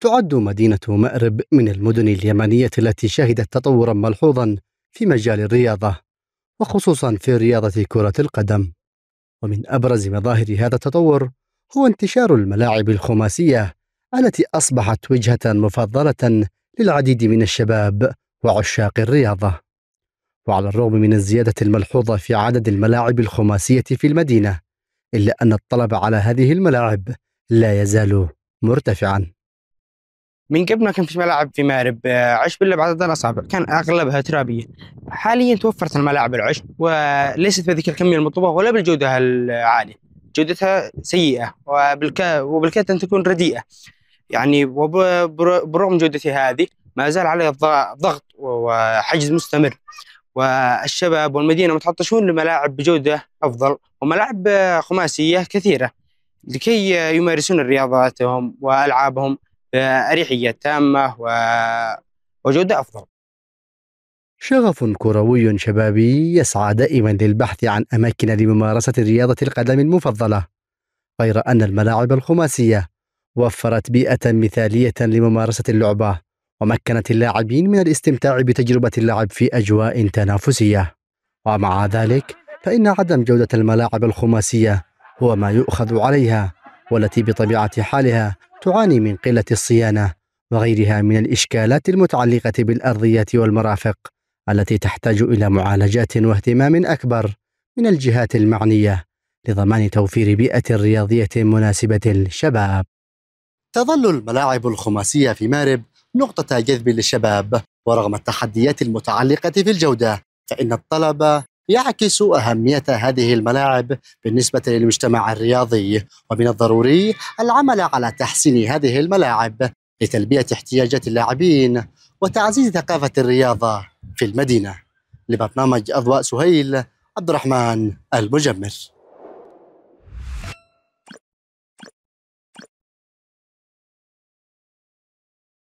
تعد مدينة مأرب من المدن اليمنية التي شهدت تطورا ملحوظا في مجال الرياضة وخصوصا في رياضة كرة القدم ومن أبرز مظاهر هذا التطور هو انتشار الملاعب الخماسية التي أصبحت وجهة مفضلة للعديد من الشباب وعشاق الرياضة وعلى الرغم من الزيادة الملحوظة في عدد الملاعب الخماسية في المدينة إلا أن الطلب على هذه الملاعب لا يزال مرتفعاً من قبل ما كان فيش ملاعب في مارب آه، عشب الا بعدد الاصابع كان اغلبها ترابيه حاليا توفرت الملاعب العشب وليست بذيك الكميه المطلوبه ولا بالجوده العاليه جودتها سيئه وبالك... وبالكاد ان تكون رديئه يعني وبرغم جودتها هذه ما زال عليها ضغط وحجز مستمر والشباب والمدينه متعطشون لملاعب بجوده افضل وملاعب آه، خماسيه كثيره لكي آه، يمارسون رياضاتهم والعابهم بأريحية آه، تامة وجودة أفضل شغف كروي شبابي يسعى دائما للبحث عن أماكن لممارسة رياضة القدم المفضلة غير أن الملاعب الخماسية وفرت بيئة مثالية لممارسة اللعبة ومكنت اللاعبين من الاستمتاع بتجربة اللعب في أجواء تنافسية ومع ذلك فإن عدم جودة الملاعب الخماسية هو ما يؤخذ عليها والتي بطبيعة حالها تعاني من قلة الصيانة وغيرها من الإشكالات المتعلقة بالأرضية والمرافق التي تحتاج إلى معالجات واهتمام أكبر من الجهات المعنية لضمان توفير بيئة رياضية مناسبة للشباب. تظل الملاعب الخماسية في مارب نقطة جذب للشباب ورغم التحديات المتعلقة في الجودة فإن الطلبة يعكس أهمية هذه الملاعب بالنسبة للمجتمع الرياضي ومن الضروري العمل على تحسين هذه الملاعب لتلبية احتياجات اللاعبين وتعزيز ثقافة الرياضة في المدينة لبرنامج أضواء سهيل عبد الرحمن المجمر